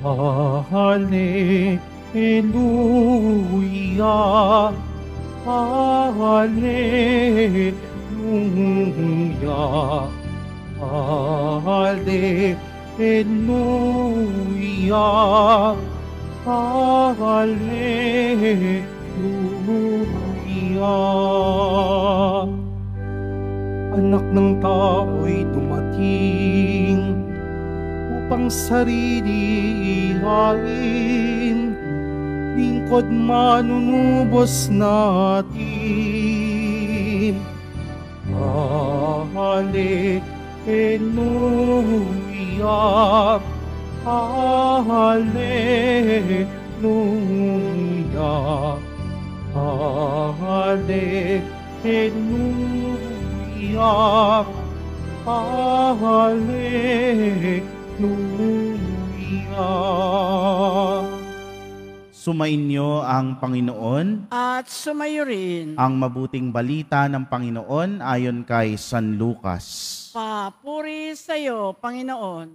Hallelujah, Hallelujah, Hallelujah, Hallelujah. Anak ng tao'y dumating ang sarili ihain, lingkod manunubos natin. Hallelujah, Hallelujah, Hallelujah, Hallelujah luya. Sumainyo ang Panginoon at sumayo rin ang mabuting balita ng Panginoon ayon kay San Lucas. Papuri sa iyo, Panginoon.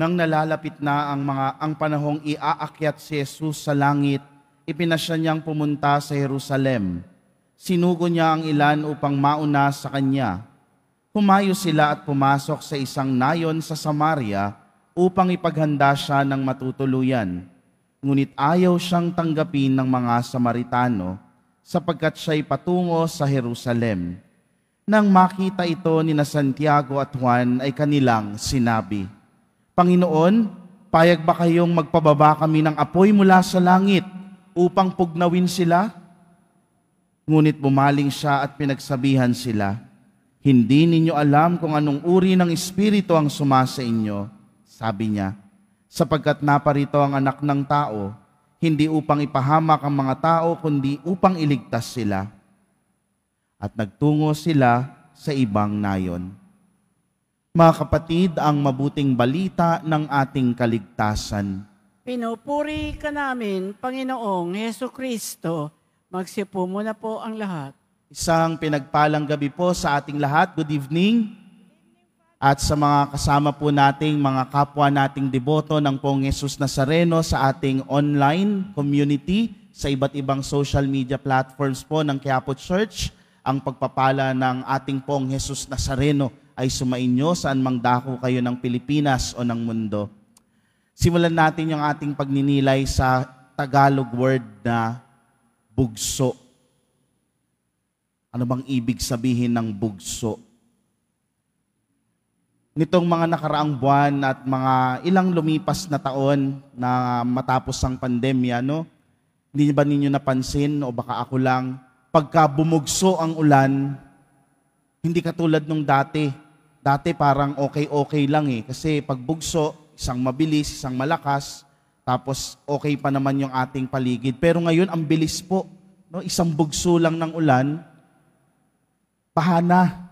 Nang nalalapit na ang mga ang panahong iaakyat si Jesus sa langit, ipinasya niyang pumunta sa Jerusalem. Sinugo niya ang ilan upang mauna sa kanya. Humayo sila at pumasok sa isang nayon sa Samaria upang ipaghanda siya ng matutuluyan. Ngunit ayaw siyang tanggapin ng mga Samaritano sapagkat siya'y patungo sa Jerusalem. Nang makita ito ni na Santiago at Juan ay kanilang sinabi, Panginoon, payag ba kayong magpababa kami ng apoy mula sa langit upang pugnawin sila? Ngunit bumaling siya at pinagsabihan sila, hindi ninyo alam kung anong uri ng Espiritu ang sumasa inyo, sabi niya, sapagkat naparito ang anak ng tao, hindi upang ipahamak ang mga tao, kundi upang iligtas sila. At nagtungo sila sa ibang nayon. Mga kapatid, ang mabuting balita ng ating kaligtasan. Pinupuri ka namin, Panginoong Heso Kristo. Magsipo muna po ang lahat. Isang pinagpalang gabi po sa ating lahat. Good evening. At sa mga kasama po nating mga kapwa nating deboto ng Pong Yesus Nazareno sa ating online community sa iba't ibang social media platforms po ng Quiapo Church, ang pagpapala ng ating Pong Yesus Nazareno ay sumainyo saan mang dako kayo ng Pilipinas o ng mundo. Simulan natin yung ating pagninilay sa Tagalog word na bugso ano bang ibig sabihin ng bugso? Nitong mga nakaraang buwan at mga ilang lumipas na taon na matapos ang pandemya, no? Hindi ba ninyo napansin o baka ako lang, pagka bumugso ang ulan, hindi katulad nung dati. Dati parang okay-okay lang eh. Kasi pag bugso, isang mabilis, isang malakas, tapos okay pa naman yung ating paligid. Pero ngayon, ang bilis po. No? Isang bugso lang ng ulan, pahana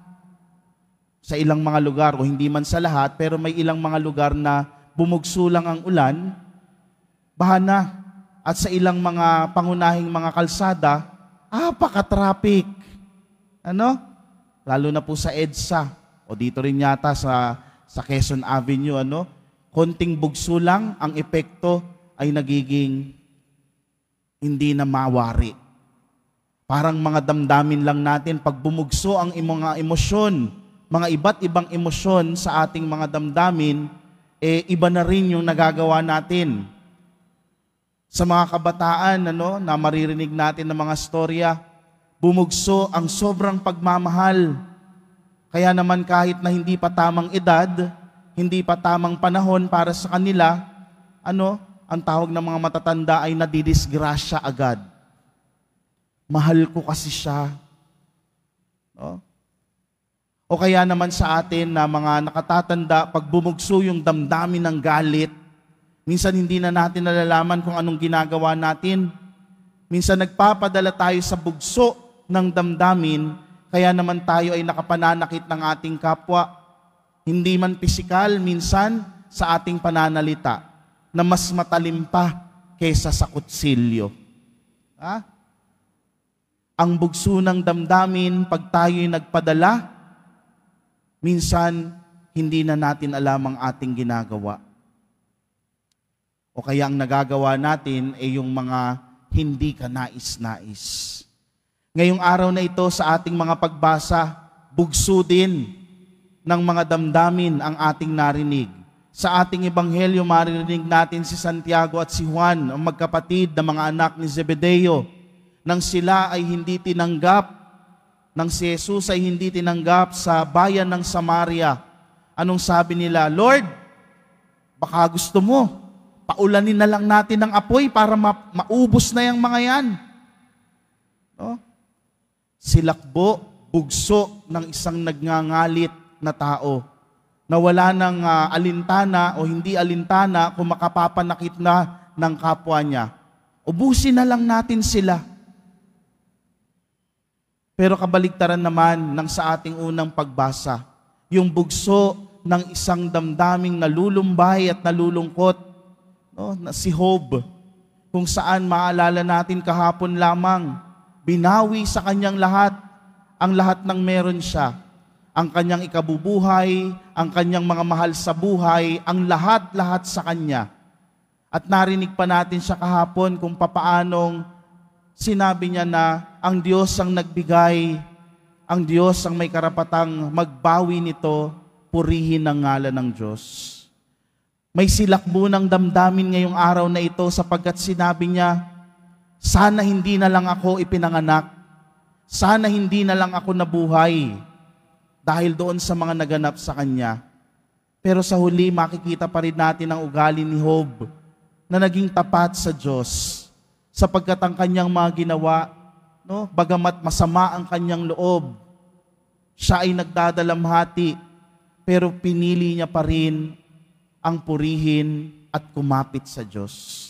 sa ilang mga lugar o hindi man sa lahat pero may ilang mga lugar na bumugso lang ang ulan, bahana at sa ilang mga pangunahing mga kalsada, apaka-traffic. ano? Lalo na po sa EDSA o dito rin yata sa sa Quezon Avenue ano, konting bugso lang ang epekto ay nagiging hindi na mawari Parang mga damdamin lang natin pag bumugso ang mga emosyon, mga iba't ibang emosyon sa ating mga damdamin, eh iba na rin yung nagagawa natin. Sa mga kabataan ano, na maririnig natin ng mga storya, bumugso ang sobrang pagmamahal. Kaya naman kahit na hindi pa tamang edad, hindi pa tamang panahon para sa kanila, ano, ang tawag ng mga matatanda ay nadidisgrasya agad Mahal ko kasi siya. No? O kaya naman sa atin na mga nakatatanda, pag bumugso yung damdamin ng galit, minsan hindi na natin nalalaman kung anong ginagawa natin. Minsan nagpapadala tayo sa bugso ng damdamin, kaya naman tayo ay nakapananakit ng ating kapwa. Hindi man pisikal, minsan sa ating pananalita na mas matalim pa kaysa sa kutsilyo. Ha? ang bugso ng damdamin pag tayo'y nagpadala, minsan hindi na natin alam ang ating ginagawa. O kaya ang nagagawa natin ay yung mga hindi ka nais-nais. Ngayong araw na ito sa ating mga pagbasa, bugso din ng mga damdamin ang ating narinig. Sa ating ebanghelyo, maririnig natin si Santiago at si Juan, ang magkapatid na mga anak ni Zebedeo, nang sila ay hindi tinanggap, nang si Jesus ay hindi tinanggap sa bayan ng Samaria, anong sabi nila? Lord, baka gusto mo, paulanin na lang natin ng apoy para ma- maubos na yung mga yan. No? Silakbo, bugso ng isang nagngangalit na tao na wala ng uh, ah, alintana o hindi alintana kung makapapanakit na ng kapwa niya. Ubusin na lang natin sila. Pero kabaligtaran naman ng sa ating unang pagbasa, yung bugso ng isang damdaming nalulumbay at nalulungkot, no, na si Hob, kung saan maalala natin kahapon lamang, binawi sa kanyang lahat, ang lahat ng meron siya, ang kanyang ikabubuhay, ang kanyang mga mahal sa buhay, ang lahat-lahat sa kanya. At narinig pa natin siya kahapon kung papaanong sinabi niya na ang Diyos ang nagbigay, ang Diyos ang may karapatang magbawi nito, purihin ang ngala ng Diyos. May silakbo ng damdamin ngayong araw na ito sapagkat sinabi niya, sana hindi na lang ako ipinanganak, sana hindi na lang ako nabuhay dahil doon sa mga naganap sa kanya. Pero sa huli makikita pa rin natin ang ugali ni Hob na naging tapat sa Diyos sapagkat ang kanyang mga ginawa, no, bagamat masama ang kanyang loob, siya ay nagdadalamhati, pero pinili niya pa rin ang purihin at kumapit sa Diyos.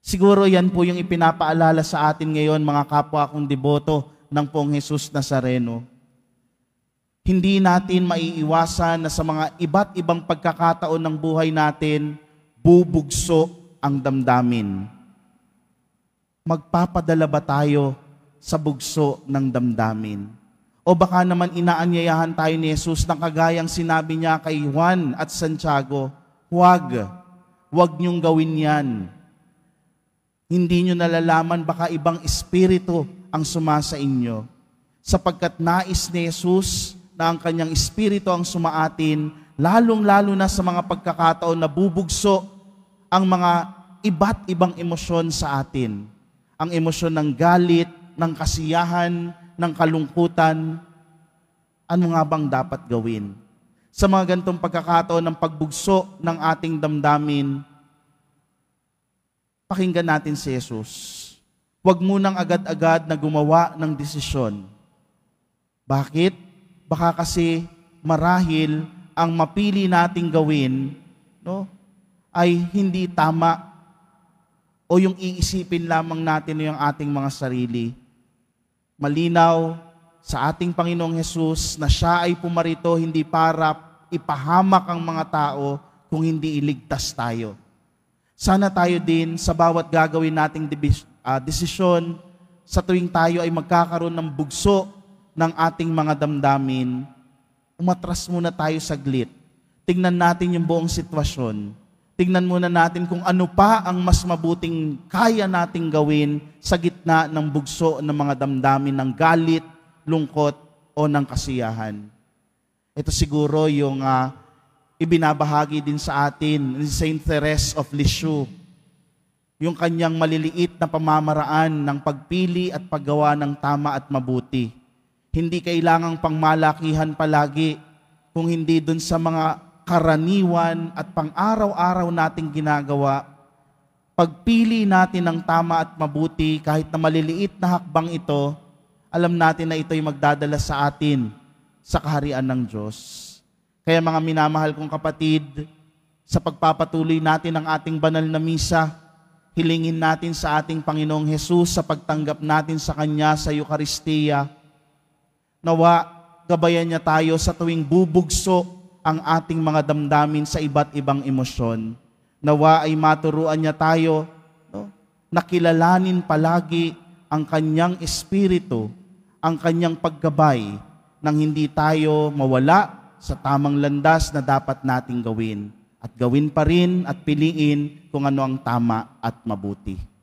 Siguro yan po yung ipinapaalala sa atin ngayon, mga kapwa kong deboto ng pong Jesus Nazareno. Hindi natin maiiwasan na sa mga iba't ibang pagkakataon ng buhay natin, bubugso ang damdamin magpapadala ba tayo sa bugso ng damdamin? O baka naman inaanyayahan tayo ni Jesus ng kagayang sinabi niya kay Juan at Santiago, Huwag, huwag niyong gawin yan. Hindi niyo nalalaman baka ibang espiritu ang suma sa inyo. Sapagkat nais ni Jesus na ang kanyang espiritu ang sumaatin, lalong-lalo na sa mga pagkakataon na bubugso ang mga iba't ibang emosyon sa atin ang emosyon ng galit, ng kasiyahan, ng kalungkutan. Ano nga bang dapat gawin? Sa mga gantong pagkakataon ng pagbugso ng ating damdamin, pakinggan natin si Jesus. Huwag munang agad-agad na gumawa ng desisyon. Bakit? Baka kasi marahil ang mapili nating gawin no, ay hindi tama o yung iisipin lamang natin yung ating mga sarili. Malinaw sa ating Panginoong Hesus na siya ay pumarito hindi para ipahamak ang mga tao kung hindi iligtas tayo. Sana tayo din sa bawat gagawin nating uh, desisyon sa tuwing tayo ay magkakaroon ng bugso ng ating mga damdamin, umatras muna tayo saglit. Tingnan natin yung buong sitwasyon tignan muna natin kung ano pa ang mas mabuting kaya nating gawin sa gitna ng bugso ng mga damdamin ng galit, lungkot o ng kasiyahan. Ito siguro yung uh, ibinabahagi din sa atin ni Saint Therese of Lisieux. Yung kanyang maliliit na pamamaraan ng pagpili at paggawa ng tama at mabuti. Hindi kailangang pangmalakihan palagi kung hindi dun sa mga karaniwan at pang-araw-araw nating ginagawa, pagpili natin ng tama at mabuti kahit na maliliit na hakbang ito, alam natin na ito'y magdadala sa atin sa kaharian ng Diyos. Kaya mga minamahal kong kapatid, sa pagpapatuloy natin ang ating banal na misa, hilingin natin sa ating Panginoong Hesus sa pagtanggap natin sa Kanya sa Eukaristiya. Nawa, gabayan niya tayo sa tuwing bubugso ang ating mga damdamin sa iba't ibang emosyon. Nawa ay maturuan niya tayo no? nakilalanin palagi ang kanyang espiritu, ang kanyang paggabay nang hindi tayo mawala sa tamang landas na dapat nating gawin at gawin pa rin at piliin kung ano ang tama at mabuti.